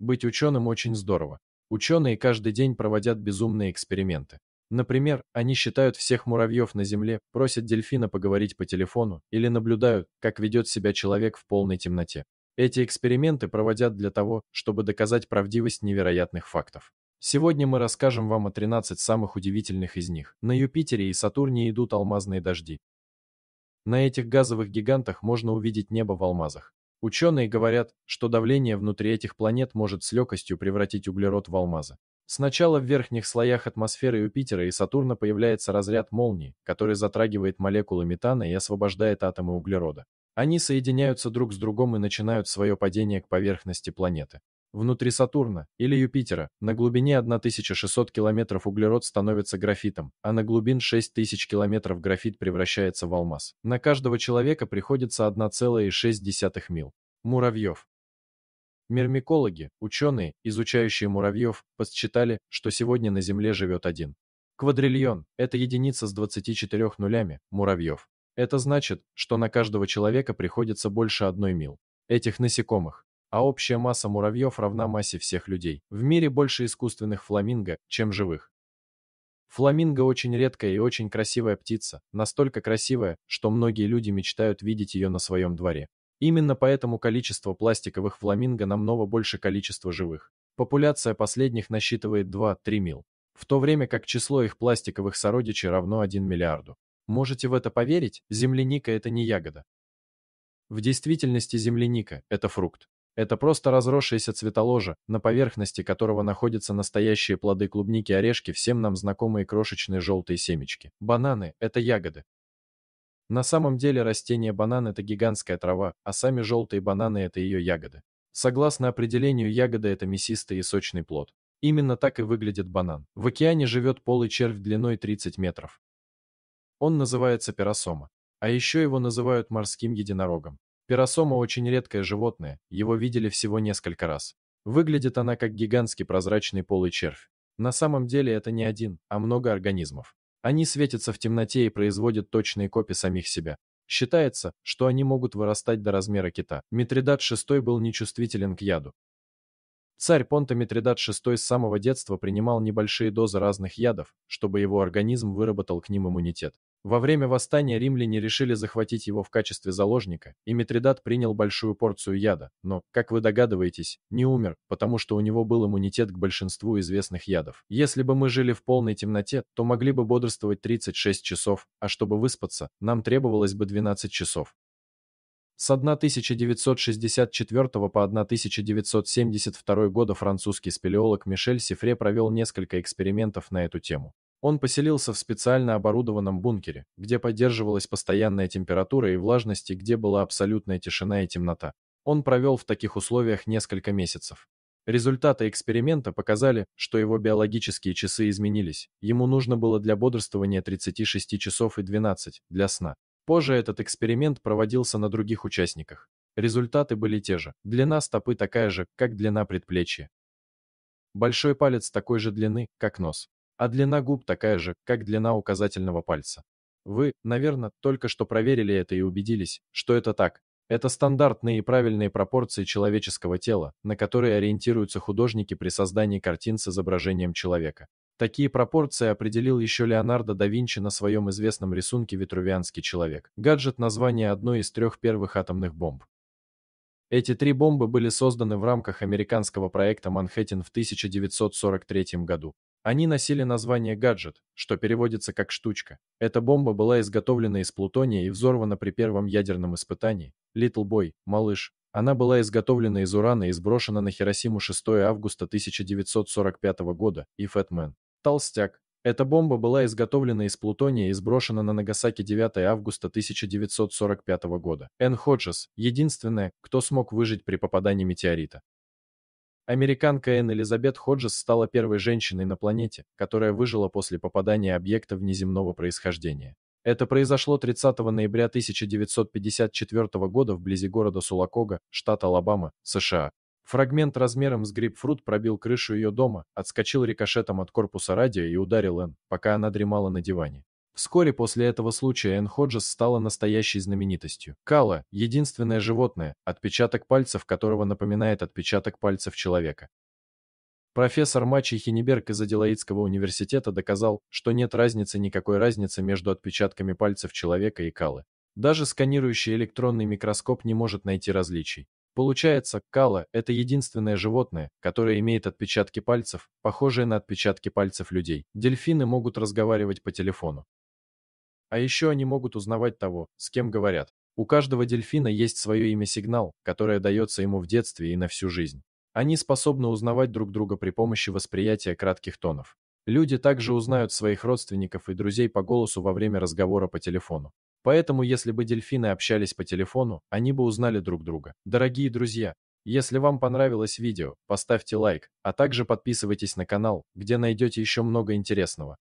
Быть ученым очень здорово. Ученые каждый день проводят безумные эксперименты. Например, они считают всех муравьев на Земле, просят дельфина поговорить по телефону или наблюдают, как ведет себя человек в полной темноте. Эти эксперименты проводят для того, чтобы доказать правдивость невероятных фактов. Сегодня мы расскажем вам о 13 самых удивительных из них. На Юпитере и Сатурне идут алмазные дожди. На этих газовых гигантах можно увидеть небо в алмазах. Ученые говорят, что давление внутри этих планет может с легкостью превратить углерод в алмазы. Сначала в верхних слоях атмосферы Юпитера и Сатурна появляется разряд молний, который затрагивает молекулы метана и освобождает атомы углерода. Они соединяются друг с другом и начинают свое падение к поверхности планеты. Внутри Сатурна или Юпитера на глубине 1600 км углерод становится графитом, а на глубин 6000 км графит превращается в алмаз. На каждого человека приходится 1,6 мил. Муравьев. Мермикологи, ученые, изучающие муравьев, посчитали, что сегодня на Земле живет один. Квадриллион – это единица с 24 нулями, муравьев. Это значит, что на каждого человека приходится больше одной мил. Этих насекомых а общая масса муравьев равна массе всех людей. В мире больше искусственных фламинго, чем живых. Фламинго очень редкая и очень красивая птица, настолько красивая, что многие люди мечтают видеть ее на своем дворе. Именно поэтому количество пластиковых фламинго намного больше количества живых. Популяция последних насчитывает 2-3 мил, в то время как число их пластиковых сородичей равно 1 миллиарду. Можете в это поверить, земляника – это не ягода. В действительности земляника – это фрукт. Это просто разросшееся цветоложе, на поверхности которого находятся настоящие плоды клубники, орешки, всем нам знакомые крошечные желтые семечки. Бананы – это ягоды. На самом деле растение банан – это гигантская трава, а сами желтые бананы – это ее ягоды. Согласно определению, ягода – это мясистый и сочный плод. Именно так и выглядит банан. В океане живет полый червь длиной 30 метров. Он называется пиросома. А еще его называют морским единорогом. Пиросома очень редкое животное, его видели всего несколько раз. Выглядит она как гигантский прозрачный полый червь. На самом деле это не один, а много организмов. Они светятся в темноте и производят точные копии самих себя. Считается, что они могут вырастать до размера кита. Митридат VI был нечувствителен к яду, Царь Понта Митридат VI с самого детства принимал небольшие дозы разных ядов, чтобы его организм выработал к ним иммунитет. Во время восстания римляне решили захватить его в качестве заложника, и Митридат принял большую порцию яда, но, как вы догадываетесь, не умер, потому что у него был иммунитет к большинству известных ядов. Если бы мы жили в полной темноте, то могли бы бодрствовать 36 часов, а чтобы выспаться, нам требовалось бы 12 часов. С 1964 по 1972 года французский спелеолог Мишель Сифре провел несколько экспериментов на эту тему. Он поселился в специально оборудованном бункере, где поддерживалась постоянная температура и влажность, и где была абсолютная тишина и темнота. Он провел в таких условиях несколько месяцев. Результаты эксперимента показали, что его биологические часы изменились. Ему нужно было для бодрствования 36 часов и 12, для сна Позже этот эксперимент проводился на других участниках. Результаты были те же. Длина стопы такая же, как длина предплечья. Большой палец такой же длины, как нос. А длина губ такая же, как длина указательного пальца. Вы, наверное, только что проверили это и убедились, что это так. Это стандартные и правильные пропорции человеческого тела, на которые ориентируются художники при создании картин с изображением человека. Такие пропорции определил еще Леонардо да Винчи на своем известном рисунке «Витрувианский человек». Гаджет – название одной из трех первых атомных бомб. Эти три бомбы были созданы в рамках американского проекта «Манхэттен» в 1943 году. Они носили название «гаджет», что переводится как «штучка». Эта бомба была изготовлена из плутония и взорвана при первом ядерном испытании. «Литл Бой», «Малыш», она была изготовлена из урана и сброшена на Хиросиму 6 августа 1945 года, и «Фэтмен». Толстяк. Эта бомба была изготовлена из плутония и сброшена на Нагасаки 9 августа 1945 года. Энн Ходжес – единственная, кто смог выжить при попадании метеорита. Американка Энн Элизабет Ходжес стала первой женщиной на планете, которая выжила после попадания объекта внеземного происхождения. Это произошло 30 ноября 1954 года вблизи города Сулакога, штат Алабама, США. Фрагмент размером с грейпфрут пробил крышу ее дома, отскочил рикошетом от корпуса радио и ударил Энн, пока она дремала на диване. Вскоре после этого случая Энн Ходжес стала настоящей знаменитостью. Кала – единственное животное, отпечаток пальцев которого напоминает отпечаток пальцев человека. Профессор Мачи Хенеберг из Аделаидского университета доказал, что нет разницы никакой разницы между отпечатками пальцев человека и калы. Даже сканирующий электронный микроскоп не может найти различий. Получается, кала – это единственное животное, которое имеет отпечатки пальцев, похожие на отпечатки пальцев людей. Дельфины могут разговаривать по телефону. А еще они могут узнавать того, с кем говорят. У каждого дельфина есть свое имя-сигнал, которое дается ему в детстве и на всю жизнь. Они способны узнавать друг друга при помощи восприятия кратких тонов. Люди также узнают своих родственников и друзей по голосу во время разговора по телефону. Поэтому, если бы дельфины общались по телефону, они бы узнали друг друга. Дорогие друзья, если вам понравилось видео, поставьте лайк, а также подписывайтесь на канал, где найдете еще много интересного.